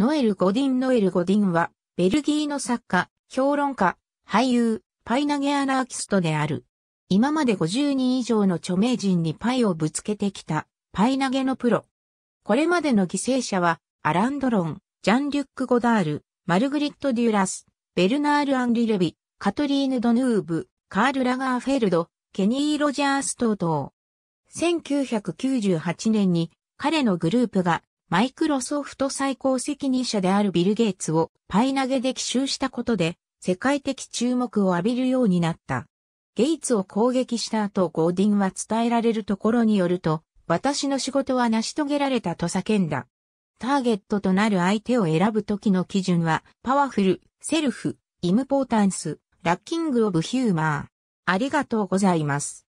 ノエル・ゴディン・ノエル・ゴディンは、ベルギーの作家、評論家、俳優、パイ投げアナーキストである。今まで50人以上の著名人にパイをぶつけてきた、パイ投げのプロ。これまでの犠牲者は、アラン・ドロン、ジャン・リュック・ゴダール、マルグリット・デュラス、ベルナール・アンリ・レビ、カトリーヌ・ドヌーブ、カール・ラガーフェルド、ケニー・ロジャース等々。1998年に彼のグループがマイクロソフト最高責任者であるビル・ゲイツをパイ投げで奇襲したことで、世界的注目を浴びるようになった。ゲイツを攻撃した後、ゴーディンは伝えられるところによると、私の仕事は成し遂げられたと叫んだ。ターゲットとなる相手を選ぶ時の基準は、パワフル、セルフ、イムポータンス、ラッキングオブヒューマー。ありがとうございます。